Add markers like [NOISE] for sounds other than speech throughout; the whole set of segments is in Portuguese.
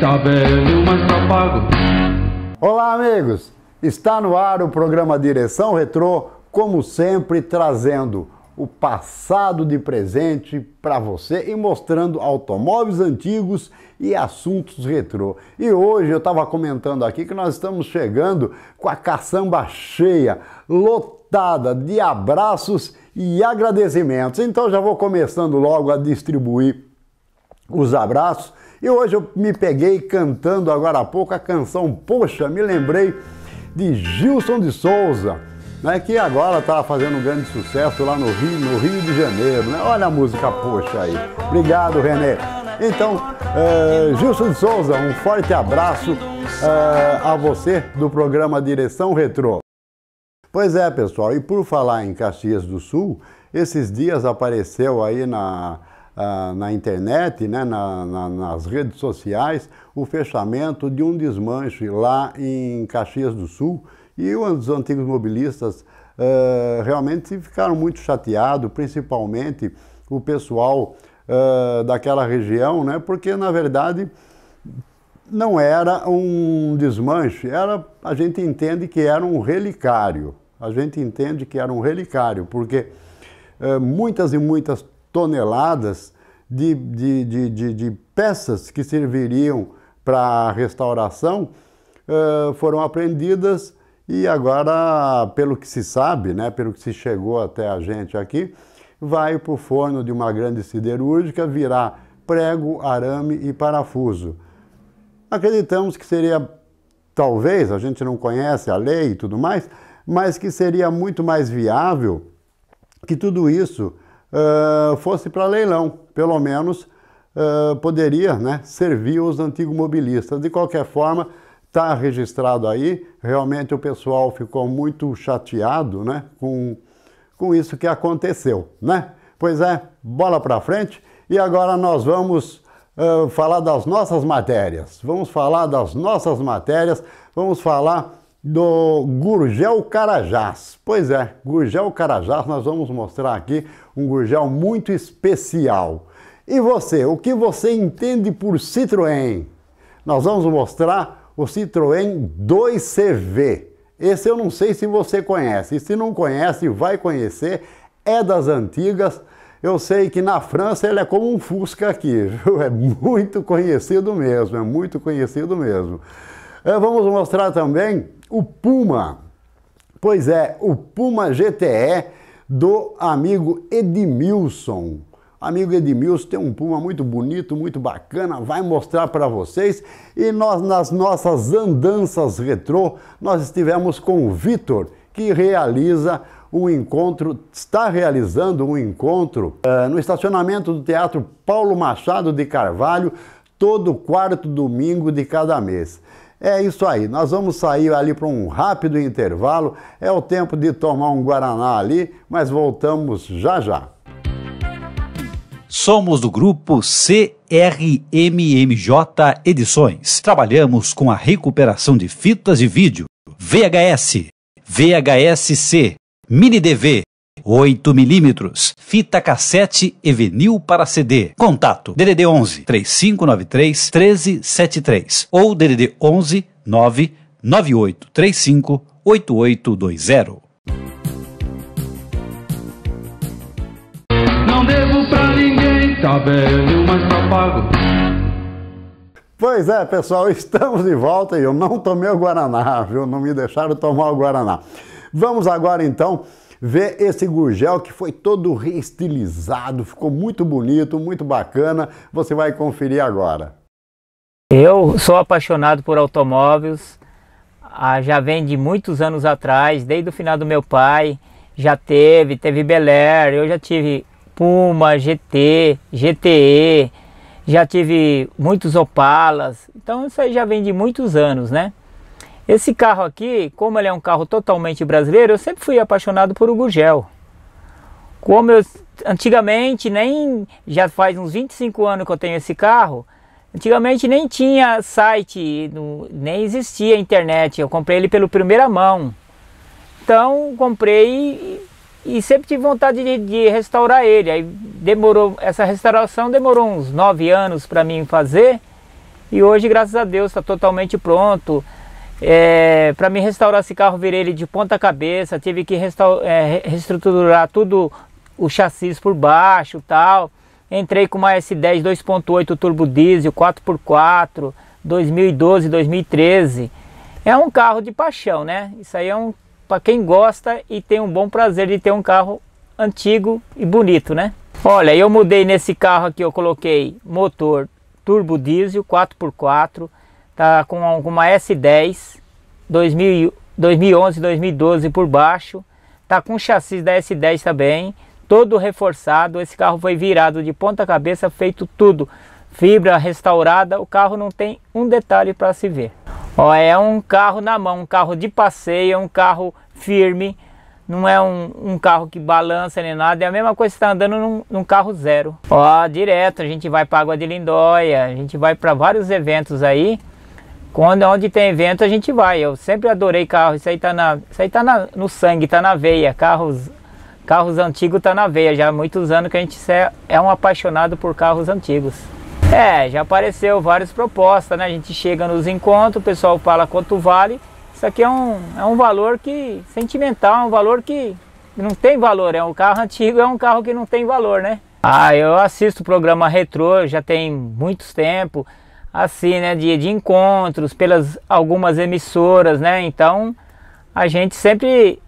tá velho, mas tá pago. Olá, amigos! Está no ar o programa Direção Retrô, como sempre, trazendo o passado de presente para você e mostrando automóveis antigos e assuntos retrô. E hoje eu estava comentando aqui que nós estamos chegando com a caçamba cheia, lotada de abraços e agradecimentos. Então já vou começando logo a distribuir os abraços e hoje eu me peguei cantando agora há pouco a canção Poxa, me lembrei de Gilson de Souza, né, que agora está fazendo um grande sucesso lá no Rio, no Rio de Janeiro. Né? Olha a música Poxa aí. Obrigado, Renê. Então, é, Gilson de Souza, um forte abraço é, a você do programa Direção Retrô. Pois é, pessoal, e por falar em Caxias do Sul, esses dias apareceu aí na, ah, na internet, né, na, na, nas redes sociais, o fechamento de um desmanche lá em Caxias do Sul e os antigos mobilistas ah, realmente ficaram muito chateados, principalmente o pessoal ah, daquela região, né, porque na verdade não era um desmanche, era, a gente entende que era um relicário. A gente entende que era um relicário, porque ah, muitas e muitas toneladas de, de, de, de, de peças que serviriam para a restauração uh, foram apreendidas e agora, pelo que se sabe, né, pelo que se chegou até a gente aqui, vai para o forno de uma grande siderúrgica virar prego, arame e parafuso. Acreditamos que seria, talvez, a gente não conhece a lei e tudo mais, mas que seria muito mais viável que tudo isso fosse para leilão, pelo menos uh, poderia né, servir os antigos mobilistas. De qualquer forma, está registrado aí, realmente o pessoal ficou muito chateado né, com, com isso que aconteceu. Né? Pois é, bola para frente e agora nós vamos... Uh, falar das nossas matérias. Vamos falar das nossas matérias, vamos falar do Gurgel Carajás. Pois é, Gurgel Carajás, nós vamos mostrar aqui um Gurgel muito especial. E você, o que você entende por Citroën? Nós vamos mostrar o Citroën 2CV. Esse eu não sei se você conhece, se não conhece, vai conhecer, é das antigas. Eu sei que na França ele é como um Fusca aqui, [LAUGHS] viu? É muito conhecido mesmo, é muito conhecido mesmo. Eh, vamos mostrar também o Puma. Pois é, o Puma GTE do amigo Edmilson. Amigo Edmilson tem um Puma muito bonito, muito bacana, vai mostrar para vocês. E nós, nas nossas andanças retrô, nós estivemos com o Vitor, que realiza um encontro, está realizando um encontro uh, no estacionamento do Teatro Paulo Machado de Carvalho, todo quarto domingo de cada mês. É isso aí, nós vamos sair ali para um rápido intervalo, é o tempo de tomar um Guaraná ali, mas voltamos já já. Somos do grupo CRMMJ Edições. Trabalhamos com a recuperação de fitas de vídeo, VHS, VHSC, Mini DV 8 milímetros, fita cassete e vinil para CD. Contato DDD 11 3593 1373 ou DDD 11 99835 8820. Não devo pra ninguém, tá velho, mas tá pago. Pois é, pessoal, [LAUGHS] estamos de volta e eu não tomei o Guaraná, viu? Não me deixaram tomar o Guaraná. Vamos agora então Vê esse gurgel que foi todo reestilizado, ficou muito bonito, muito bacana. Você vai conferir agora. Eu sou apaixonado por automóveis, ah, já vem de muitos anos atrás, desde o final do meu pai, já teve, teve Bel Air, eu já tive Puma, GT, GTE, já tive muitos Opalas, então isso aí já vem de muitos anos, né? Esse carro aqui, como ele é um carro totalmente brasileiro, eu sempre fui apaixonado por o Gugel. Como eu antigamente nem já faz uns 25 anos que eu tenho esse carro, antigamente nem tinha site, nem existia internet. Eu comprei ele pelo primeira mão. Então comprei e, e sempre tive vontade de, de restaurar ele. Aí demorou essa restauração demorou uns 9 anos para mim fazer. E hoje, graças a Deus, está totalmente pronto. É, para me restaurar esse carro, virei ele de ponta cabeça, tive que é, reestruturar tudo o chassi por baixo tal. Entrei com uma S10 2.8 turbo diesel, 4x4, 2012, 2013. É um carro de paixão, né? Isso aí é um para quem gosta e tem um bom prazer de ter um carro antigo e bonito, né? Olha, eu mudei nesse carro aqui, eu coloquei motor turbo diesel 4x4, tá com uma S10 2000, 2011, 2012 por baixo, tá com chassi da S10 também, todo reforçado, esse carro foi virado de ponta cabeça, feito tudo, fibra restaurada, o carro não tem um detalhe para se ver. Ó, é um carro na mão, um carro de passeio, é um carro firme, não é um, um, carro que balança nem nada, é a mesma coisa que está andando num, num, carro zero. Ó, direto, a gente vai para Água de Lindóia, a gente vai para vários eventos aí, quando é onde tem evento a gente vai. Eu sempre adorei carro. Isso aí tá, na, isso aí tá na, no sangue, tá na veia. Carros, carros antigos tá na veia. Já há muitos anos que a gente é, é um apaixonado por carros antigos. É, já apareceu várias propostas, né? A gente chega nos encontros, o pessoal fala quanto vale. Isso aqui é um, é um valor que sentimental, é um valor que não tem valor. É um carro antigo, é um carro que não tem valor, né? Ah, eu assisto o programa Retro. já tem muitos tempo assim, né, de, de encontros, pelas algumas emissoras, né? Então, a gente sempre,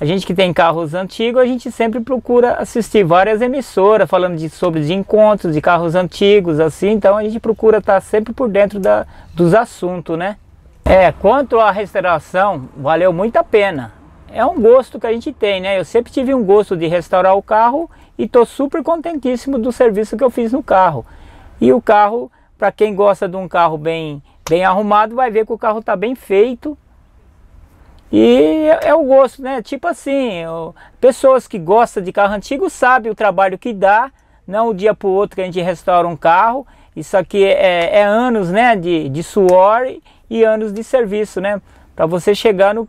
a gente que tem carros antigos, a gente sempre procura assistir várias emissoras falando de, sobre de encontros, de carros antigos, assim. Então, a gente procura estar tá sempre por dentro da, dos assuntos, né? É, quanto à restauração, valeu muito a pena. É um gosto que a gente tem, né? Eu sempre tive um gosto de restaurar o carro e tô super contentíssimo do serviço que eu fiz no carro. E o carro para quem gosta de um carro bem, bem arrumado, vai ver que o carro está bem feito. E é, é, o gosto, né? Tipo assim, pessoas que gostam de carro antigo sabem o trabalho que dá. Não o um dia para o outro que a gente restaura um carro. Isso aqui é, é anos né, de, de suor e anos de serviço, né? Para você chegar no,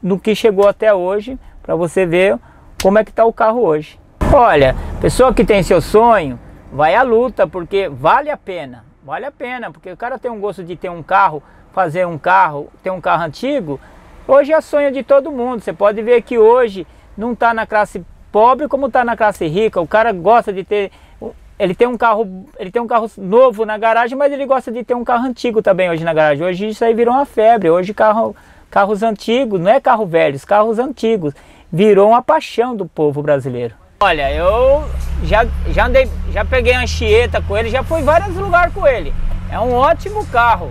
no que chegou até hoje, para você ver como é que está o carro hoje. Olha, pessoa que tem seu sonho, vai à luta, porque vale a pena. Vale a pena, porque o cara tem um gosto de ter um carro, fazer um carro, ter um carro antigo. Hoje é sonho de todo mundo. Você pode ver que hoje não está na classe pobre como está na classe rica. O cara gosta de ter. Ele tem um carro, ele tem um carro novo na garagem, mas ele gosta de ter um carro antigo também hoje na garagem. Hoje isso aí virou uma febre. Hoje carro, carros antigos, não é carro velho, carros antigos. Virou uma paixão do povo brasileiro. Olha, eu já, já, andei, já peguei a Anchieta com ele, já fui vários lugares com ele. É um ótimo carro.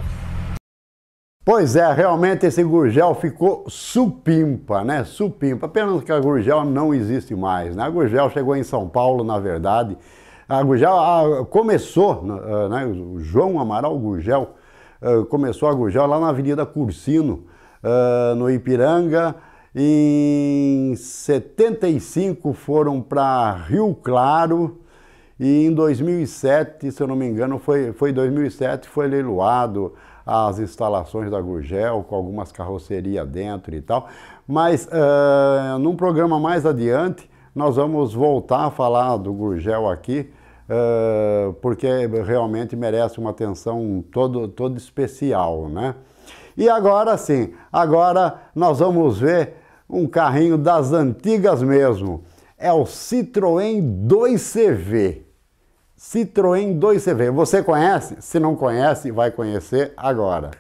Pois é, realmente esse Gurgel ficou supimpa, né? Supimpa. Apenas que a Gurgel não existe mais, né? A Gurgel chegou em São Paulo, na verdade. A Gurgel a, começou, né? né? O João Amaral Gurgel eh, começou a Gurgel lá na Avenida Cursino, eh, no Ipiranga em 75 foram para Rio Claro e em 2007, se eu não me engano, foi, foi 2007 foi leiloado as instalações da Gurgel com algumas carrocerias dentro e tal. Mas uh, num programa mais adiante nós vamos voltar a falar do Gurgel aqui uh, porque realmente merece uma atenção todo, todo especial, né? E agora sim, agora nós vamos ver um carrinho das antigas mesmo. É o Citroën 2CV. Citroën 2CV. Você conhece? Se não conhece, vai conhecer agora.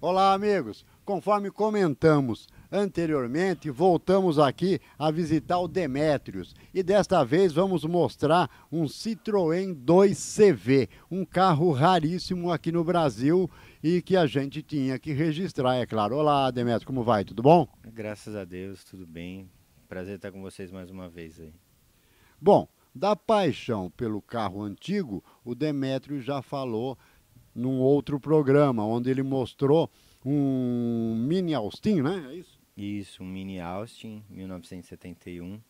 Olá, amigos. Conforme comentamos Anteriormente, voltamos aqui a visitar o Demetrios e desta vez vamos mostrar um Citroën 2CV, um carro raríssimo aqui no Brasil e que a gente tinha que registrar, é claro. Olá, Demetrios, como vai? Tudo bom? Graças a Deus, tudo bem. Prazer estar com vocês mais uma vez aí. Bom, da paixão pelo carro antigo, o Demétrio já falou num outro programa, onde ele mostrou um mini Austin, né? É isso? Isso, um Mini Austin, 1971.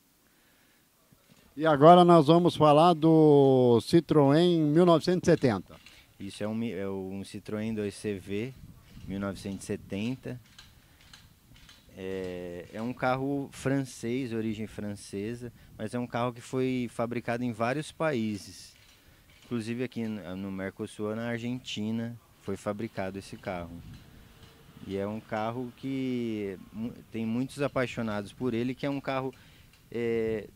E agora nós vamos falar do Citroën 1970. Isso é um, é um Citroën 2CV 1970. É, é, um carro francês, origem francesa, mas é um carro que foi fabricado em vários países. Inclusive aqui no, no Mercosul, na Argentina, foi fabricado esse carro. E é um carro que tem muitos apaixonados por ele, que é um carro é,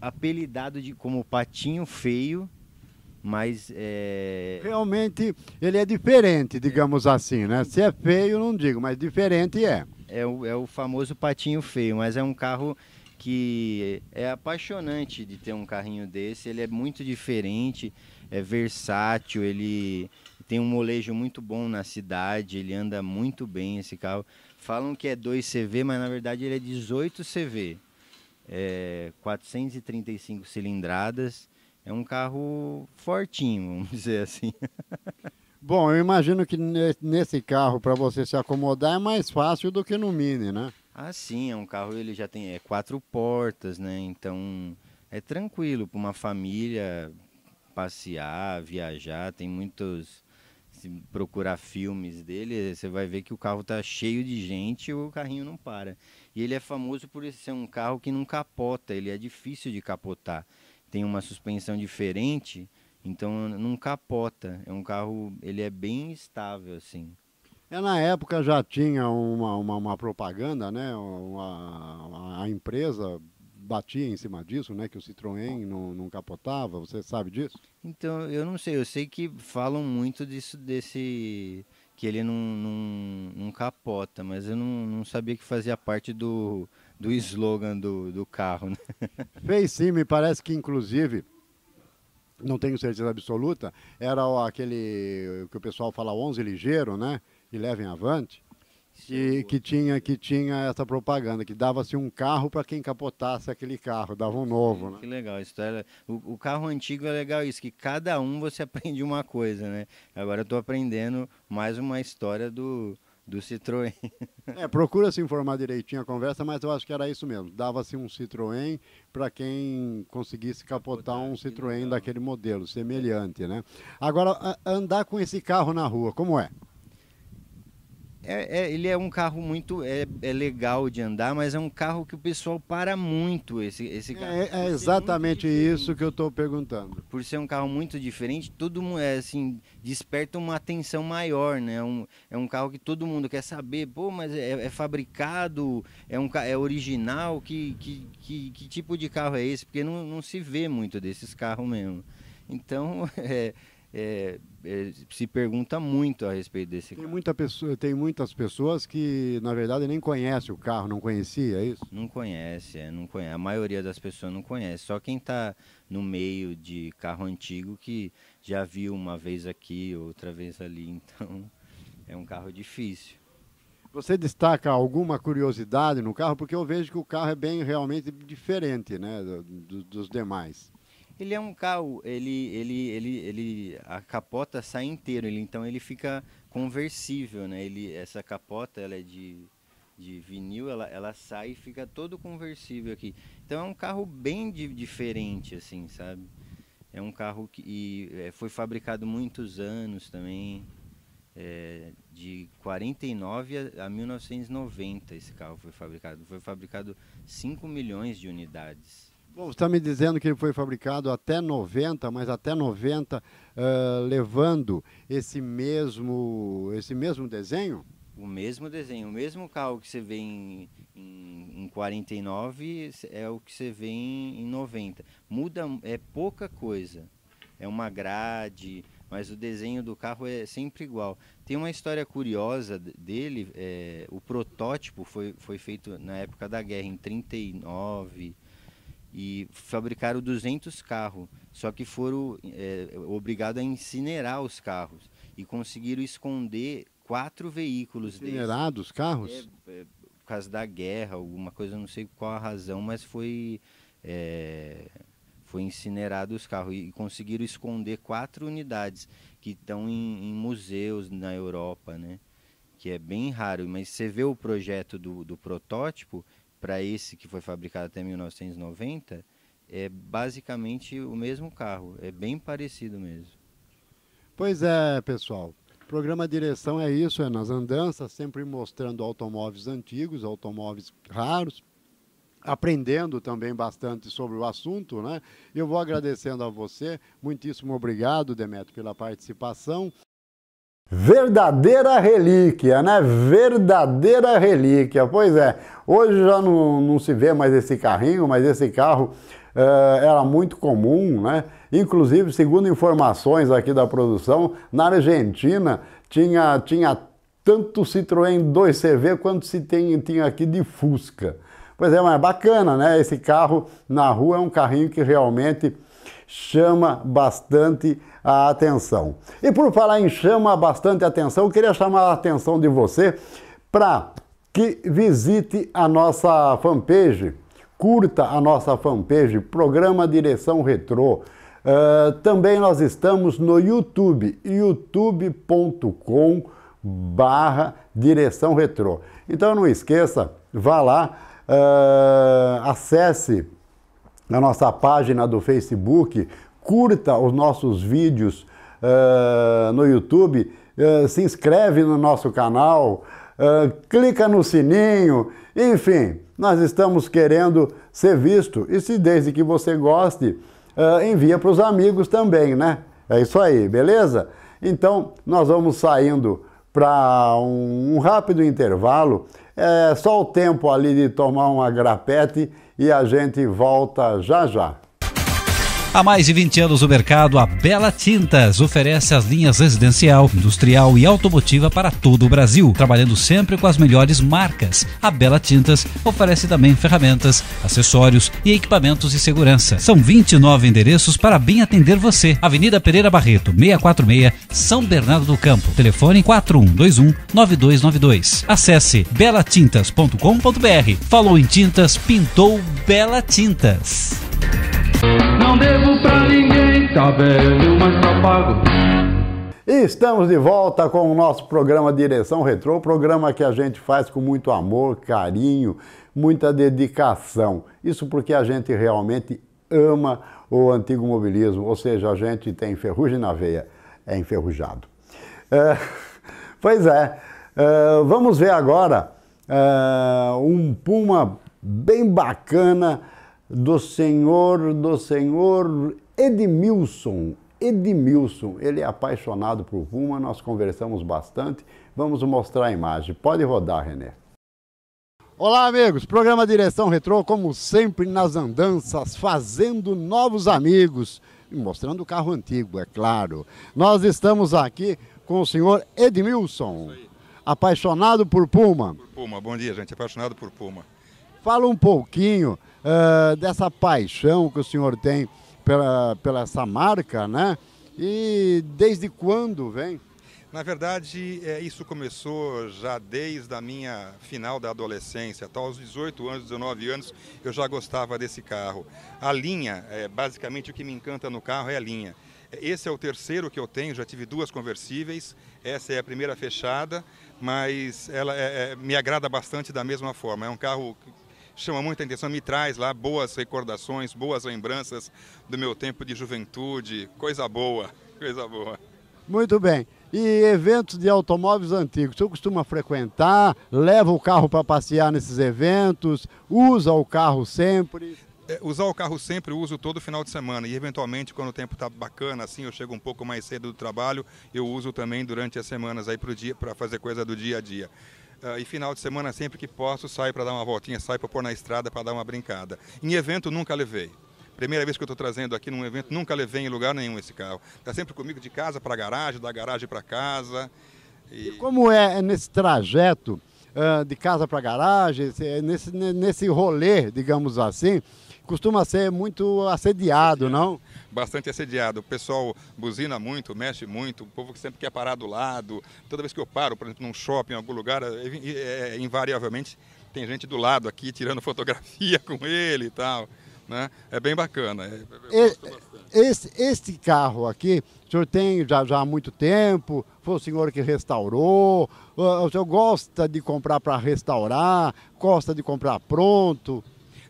apelidado de como patinho feio, mas é... realmente ele é diferente, digamos é... assim, né? Se é feio, não digo, mas diferente é. É o, é o famoso patinho feio, mas é um carro que é apaixonante de ter um carrinho desse. Ele é muito diferente, é versátil, ele tem um molejo muito bom na cidade, ele anda muito bem esse carro. Falam que é 2 CV, mas na verdade ele é 18 CV. É 435 cilindradas. É um carro fortinho, vamos dizer assim. [LAUGHS] Bom, eu imagino que nesse carro para você se acomodar é mais fácil do que no Mini, né? Ah, sim, é um carro ele já tem é quatro portas, né? Então é tranquilo para uma família passear, viajar, tem muitos se procurar filmes dele, você vai ver que o carro tá cheio de gente e o carrinho não para. E ele é famoso por ser um carro que não capota, ele é difícil de capotar. Tem uma suspensão diferente, então não capota. É um carro, ele é bem estável assim. É, na época já tinha uma, uma, uma propaganda, né? Uma, a empresa batia em cima disso, né? Que o Citroën não, não capotava, você sabe disso? Então, eu não sei, eu sei que falam muito disso, desse. que ele não, não, não capota, mas eu não, não sabia que fazia parte do, do slogan do, do carro, né? [LAUGHS] Fez sim, me parece que inclusive não tenho certeza absoluta, era aquele que o pessoal fala 11 ligeiro, né? E levem avante que, que, tinha, que tinha essa propaganda, que dava-se um carro para quem capotasse aquele carro, dava um novo. Né? Que legal, isso é, o, o, carro antigo é legal isso, que cada um você [LAUGHS] aprende uma coisa, né? Agora eu estou aprendendo mais uma história do, do Citroën. É, procura se informar direitinho a conversa, mas eu acho que era isso mesmo. Dava-se um Citroën para quem conseguisse capotar, um Citroën daquele modelo, semelhante, né? Agora, andar com esse carro na rua, como é? É, é, ele é um carro muito é, é, legal de andar, mas é um carro que o pessoal para muito esse, esse é, carro. É, é exatamente isso que eu estou perguntando. Por ser um carro muito diferente, todo mundo é, assim desperta uma atenção maior, né? É um, é um carro que todo mundo quer saber. Pô, mas é, fabricado, é um é original, que, que, que, que, tipo de carro é esse? Porque não, não se vê muito desses carros mesmo. Então, [LAUGHS] é, é, é, se pergunta muito a respeito desse tem carro. Muita pessoa, tem muitas pessoas que, na verdade, nem conhecem o carro, não conhecia, é isso? Não conhece, é, não conhece. A maioria das pessoas não conhece. Só quem está no meio de carro antigo que já viu uma vez aqui, outra vez ali. [LAUGHS] Então, é um carro difícil. Você destaca alguma curiosidade no carro? Porque eu vejo que o carro é bem realmente diferente né, do, do, dos demais. Ele é um carro, ele, ele, ele, ele, a capota sai inteiro, ele, então ele fica conversível, né? Ele, essa capota, ela é de, de vinil, ela, ela sai e fica todo conversível aqui. Então é um carro bem de, diferente, assim, sabe? É um carro que e, é, foi fabricado muitos anos também, é, de 49 a, a 1990 esse carro foi fabricado. Foi fabricado 5 milhões de unidades. Bom, você está me dizendo que ele foi fabricado até 90, mas até 90 uh, levando esse mesmo, esse mesmo desenho? O mesmo desenho, o mesmo carro que você vê em, em, em 49 é o que você vê em, em 90. Muda, é pouca coisa. É uma grade, mas o desenho do carro é sempre igual. Tem uma história curiosa dele, é, o protótipo foi, foi feito na época da guerra, em 39, e fabricaram 200 carros, só que foram é, obrigados a incinerar os carros e conseguiram esconder quatro veículos. Incinerados, carros? É, é, por causa da guerra, alguma coisa, não sei qual a razão, mas foi é, foi incinerado os carros e, e conseguiram esconder quatro unidades que estão em, em, museus na Europa, né? Que é bem raro, mas você vê o projeto do, do protótipo, para esse que foi fabricado até 1990, é basicamente o mesmo carro, é bem parecido mesmo. Pois é, pessoal. Programa Direção é isso, é nas andanças, sempre mostrando automóveis antigos, automóveis raros, aprendendo também bastante sobre o assunto, né? Eu vou agradecendo a você, muitíssimo obrigado, Demeto, pela participação. Verdadeira relíquia, né? Verdadeira relíquia. Pois é, hoje já não, não se vê mais esse carrinho, mas esse carro uh, era muito comum, né? Inclusive, segundo informações aqui da produção, na Argentina tinha, tinha tanto Citroën 2CV quanto se tem, tinha aqui de Fusca. Pois é, mas bacana, né? Esse carro na rua é um carrinho que realmente chama bastante atenção a atenção. E por falar em chama bastante atenção, eu queria chamar a atenção de você para que visite a nossa fanpage, curta a nossa fanpage, Programa Direção Retrô. Uh, também nós estamos no YouTube, youtube.com barra direção retrô. Então não esqueça, vá lá, uh, acesse a nossa página do Facebook, curta os nossos vídeos uh, no YouTube, uh, se inscreve no nosso canal, uh, clica no sininho, enfim, nós estamos querendo ser visto. E se desde que você goste, envia para os amigos também, né? É isso aí, beleza? Então, nós vamos saindo para um, um, rápido intervalo. É só o tempo ali de tomar uma grapete e a gente volta já já. Há mais de 20 anos no mercado, a Bela Tintas oferece as linhas residencial, industrial e automotiva para todo o Brasil, trabalhando sempre com as melhores marcas. A Bela Tintas oferece também ferramentas, acessórios e equipamentos de segurança. São 29 endereços para bem atender você. Avenida Pereira Barreto, 646, São Bernardo do Campo. Telefone 4121 9292. Acesse belatintas.com.br. Falou em tintas, pintou Bela Tintas. Não devo pra ninguém, tá velho, mas tá pago. estamos de volta com o nosso programa Direção Retrô, programa que a gente faz com muito amor, carinho, muita dedicação. Isso porque a gente realmente ama o antigo mobilismo, ou seja, a gente tem ferrugem na veia, é enferrujado. É, [LAUGHS] pois é, é, vamos ver agora é, um Puma bem bacana do senhor, do senhor Edmilson. Edmilson, ele é apaixonado por Puma, nós conversamos bastante. Vamos mostrar a imagem. Pode rodar, René. Olá, amigos. Programa Direção Retrô, como sempre, nas andanças, fazendo novos amigos mostrando o carro antigo, é claro. Nós estamos aqui com o senhor Edmilson, apaixonado por Puma. Por Puma, bom dia, gente. Apaixonado por Puma. Fala um pouquinho uh, dessa paixão que o senhor tem pela, pela essa marca, né? E desde quando vem? Na verdade, é, isso começou já desde a minha final da adolescência, até aos 18 anos, 19 anos, eu já gostava desse carro. A linha, é, basicamente o que me encanta no carro é a linha. Esse é o terceiro que eu tenho, já tive duas conversíveis, essa é a primeira fechada, mas ela é, é me agrada bastante da mesma forma. É um carro chama muita atenção, me traz lá boas recordações, boas lembranças do meu tempo de juventude, coisa boa, [LAUGHS] coisa boa. Muito bem. E eventos de automóveis antigos, o senhor costuma frequentar? Leva o carro para passear nesses eventos? Usa o carro sempre? É, usar o carro sempre eu uso todo final de semana e eventualmente quando o tempo está bacana assim eu chego um pouco mais cedo do trabalho eu uso também durante as semanas aí para fazer coisa do dia a dia Uh, e final de semana, sempre que posso, saio para dar uma voltinha, saio para pôr na estrada para dar uma brincada. Em evento, nunca levei. Primeira vez que eu estou trazendo aqui num evento, nunca levei em lugar nenhum esse carro. Está sempre comigo de casa para garagem, da garagem para casa. E... e... como é, é nesse trajeto uh, de casa para garagem, é nesse, nesse rolê, digamos assim, costuma ser muito assediado, não? bastante assediado. O pessoal buzina muito, mexe muito, o povo que sempre quer parar do lado. Toda vez que eu paro, por exemplo, num shopping, em algum lugar, é, é, é, é invariavelmente tem gente do lado aqui tirando [LAUGHS] fotografia com ele e tal. Né? É bem bacana. Esse, este carro aqui, o senhor tem já, já há muito tempo, foi o senhor que restaurou, o senhor gosta de comprar para restaurar, gosta de comprar pronto?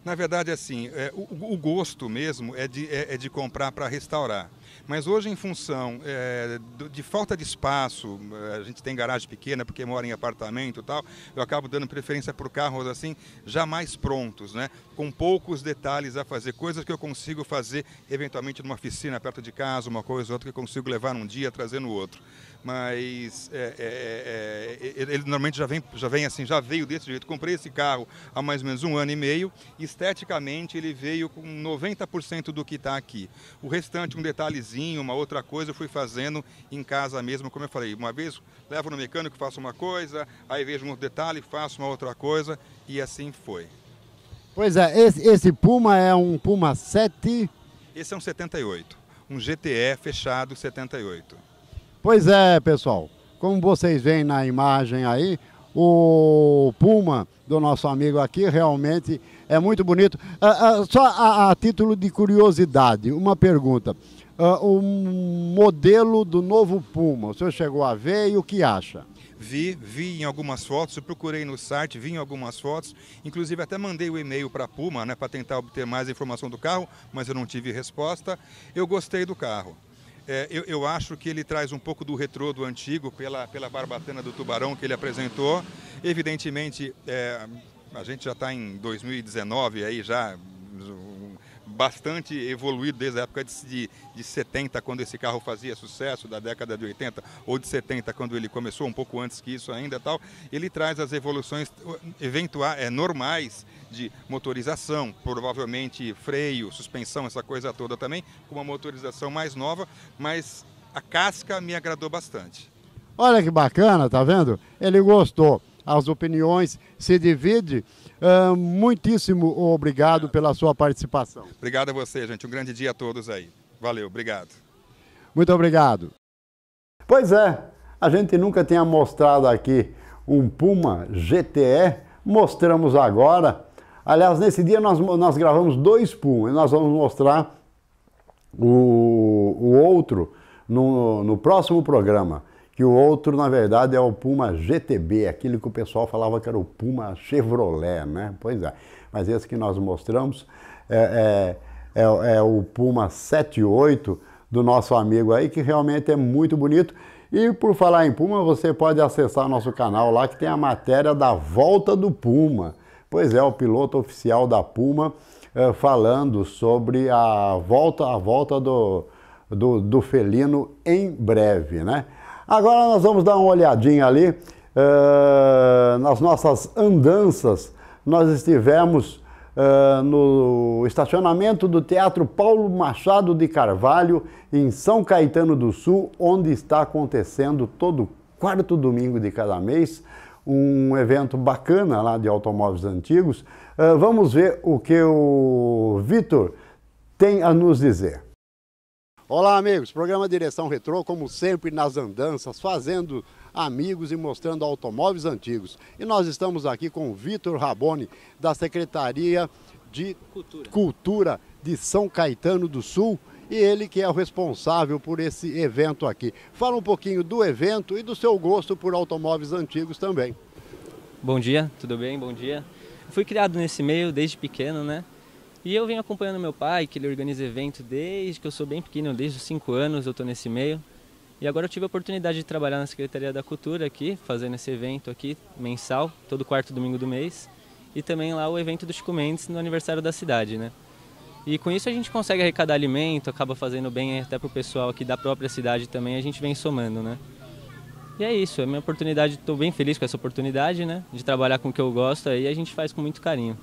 Na verdade, assim, é, o, o, gosto mesmo é de, é, é de comprar para restaurar. Mas hoje, em função é, de falta de espaço, é, a gente tem garagem pequena porque mora em apartamento e tal, eu acabo dando preferência por carros assim, já mais prontos, né? com poucos detalhes a fazer, coisas que eu consigo fazer eventualmente numa oficina perto de casa, uma coisa ou outra que eu consigo levar num dia, trazer no outro mas é é, é, é, é, ele normalmente já vem, já vem assim, já veio desse jeito. Comprei esse carro há mais ou menos um ano e meio, esteticamente ele veio com 90% do que está aqui. O restante, um detalhezinho, uma outra coisa, eu fui fazendo em casa mesmo, como eu falei, uma vez levo no mecânico, faço uma coisa, aí vejo um outro detalhe, faço uma outra coisa, e assim foi. Pois é, esse, esse Puma é um Puma 7? Esse é um 78, um GTE fechado 78. Pois é, pessoal. Como vocês veem na imagem aí, o Puma do nosso amigo aqui realmente é muito bonito. Ah, ah, só a, a, título de curiosidade, uma pergunta. Ah, o modelo do novo Puma, o senhor chegou a ver e o que acha? Vi, vi em algumas fotos, eu procurei no site, vi em algumas fotos, inclusive até mandei o um e-mail para a Puma né, para tentar obter mais informação do carro, mas eu não tive resposta. Eu gostei do carro. É, eu, eu, acho que ele traz um pouco do retrô do antigo, pela, pela barbatana do tubarão que ele apresentou. Evidentemente, é, a gente já está em 2019, aí já bastante evoluído desde a época de, de, 70, quando esse carro fazia sucesso, da década de 80 ou de 70, quando ele começou, um pouco antes que isso ainda tal. Ele traz as evoluções eventuais, é, normais de motorização, provavelmente freio, suspensão, essa coisa toda também, com uma motorização mais nova, mas a casca me agradou bastante. Olha que bacana, tá vendo? Ele gostou. As opiniões se dividem. Uh, ah, muitíssimo obrigado pela sua participação. Obrigado a você, gente. Um grande dia a todos aí. Valeu, obrigado. Muito obrigado. Pois é, a gente nunca tinha mostrado aqui um Puma GTE. Mostramos agora Aliás, nesse dia nós, nós gravamos dois Pum e nós vamos mostrar o, o outro no, no próximo programa. Que o outro, na verdade, é o Puma GTB, aquele que o pessoal falava que era o Puma Chevrolet, né? Pois é. Mas esse que nós mostramos é, é, é, é o Puma 78 do nosso amigo aí, que realmente é muito bonito. E por falar em Puma, você pode acessar nosso canal lá que tem a matéria da volta do Puma. Pois é, o piloto oficial da Puma eh, falando sobre a volta, a volta do, do, do, felino em breve, né? Agora nós vamos dar uma olhadinha ali uh, nas nossas andanças. Nós estivemos Uh, no estacionamento do Teatro Paulo Machado de Carvalho, em São Caetano do Sul, onde está acontecendo todo quarto domingo de cada mês um evento bacana lá de automóveis antigos. Uh, vamos ver o que o Vitor tem a nos dizer. Olá, amigos. Programa Direção Retrô, como sempre, nas andanças, fazendo amigos e mostrando automóveis antigos. E nós estamos aqui com o Vitor Raboni, da Secretaria de Cultura. Cultura de São Caetano do Sul e ele que é o responsável por esse evento aqui. Fala um pouquinho do evento e do seu gosto por automóveis antigos também. Bom dia, tudo bem? Bom dia. fui criado nesse meio desde pequeno, né? E eu venho acompanhando meu pai, que ele organiza evento desde que eu sou bem pequeno, desde os 5 anos eu estou nesse meio. E agora eu tive a oportunidade de trabalhar na Secretaria da Cultura aqui, fazendo esse evento aqui mensal, todo quarto domingo do mês. E também lá o evento do Chico Mendes no aniversário da cidade, né? E com isso a gente consegue arrecadar alimento, acaba fazendo bem até para o pessoal aqui da própria cidade também, a gente vem somando, né? E é isso, é minha oportunidade, estou bem feliz com essa oportunidade, né? De trabalhar com o que eu gosto e a gente faz com muito carinho.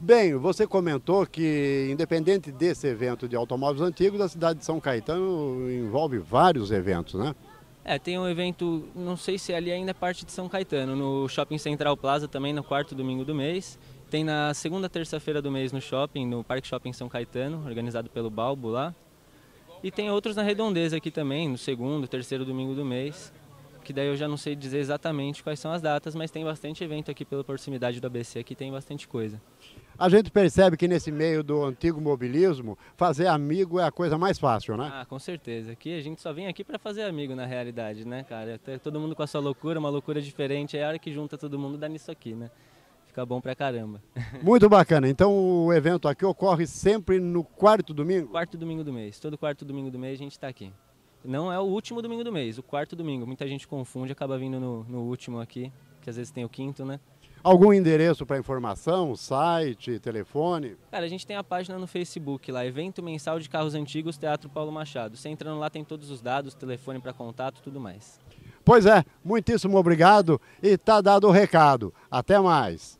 Bem, você comentou que, independente desse evento de automóveis antigos, a cidade de São Caetano envolve vários eventos, né? É, tem um evento, não sei se ali ainda é parte de São Caetano, no Shopping Central Plaza também, no quarto domingo do mês. Tem na segunda terça-feira do mês no shopping, no Parque Shopping São Caetano, organizado pelo Balbo lá. E tem outros na Redondeza aqui também, no segundo, terceiro domingo do mês. Que daí eu já não sei dizer exatamente quais são as datas, mas tem bastante evento aqui pela proximidade do ABC, aqui tem bastante coisa. A gente percebe que nesse meio do antigo mobilismo, fazer amigo é a coisa mais fácil, né? Ah, com certeza. Aqui a gente só vem aqui para fazer amigo na realidade, né, cara? Tá todo mundo com a sua loucura, uma loucura diferente. É a hora que junta todo mundo dá nisso aqui, né? Fica bom pra caramba. [LAUGHS] Muito bacana. Então o evento aqui ocorre sempre no quarto domingo? Quarto domingo do mês. Todo quarto domingo do mês a gente está aqui. Não é o último domingo do mês, o quarto domingo. Muita gente confunde, acaba vindo no, no último aqui, que às vezes tem o quinto, né? Algum endereço para informação, site, telefone? Cara, a gente tem a página no Facebook lá, Evento Mensal de Carros Antigos, Teatro Paulo Machado. Você entrando lá tem todos os dados, telefone para contato, tudo mais. Pois é, muitíssimo obrigado e tá dado o recado. Até mais.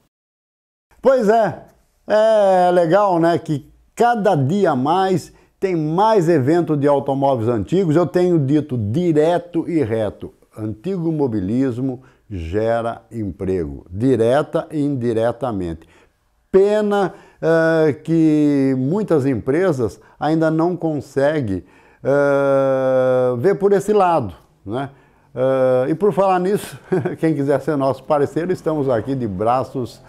Pois é, é legal, né, que cada dia mais tem mais evento de automóveis antigos. Eu tenho dito direto e reto, antigo mobilismo gera emprego, direta e indiretamente. Pena uh, que muitas empresas ainda não conseguem uh, ver por esse lado, né? Uh, e por falar nisso, [LAUGHS] quem quiser ser nosso parceiro, estamos aqui de braços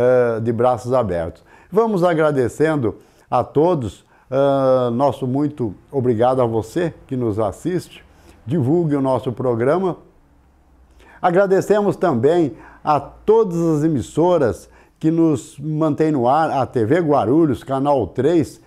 é, de braços abertos. Vamos agradecendo a todos. Uh, nosso muito obrigado a você que nos assiste. Divulgue o nosso programa. Agradecemos também a todas as emissoras que nos mantêm no ar, a TV Guarulhos, Canal 3,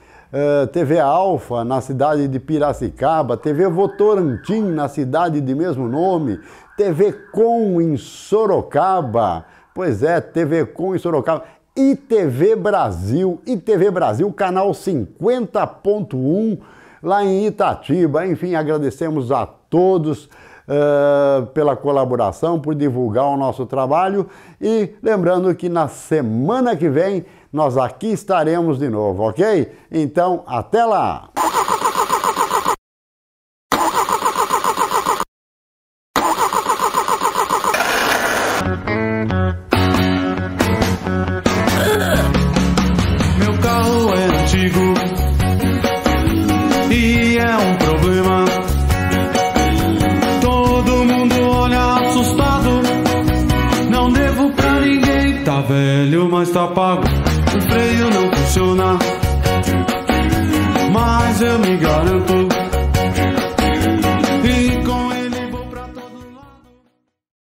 uh, TV Alfa, na cidade de Piracicaba, TV Votorantim, na cidade de mesmo nome, TV Com, em Sorocaba, Pois é, TV Com em Sorocaba. ITV Brasil, TV Brasil, canal 50.1, lá em Itatiba. Enfim, agradecemos a todos uh, pela colaboração, por divulgar o nosso trabalho. E lembrando que na semana que vem nós aqui estaremos de novo, ok? Então, até lá!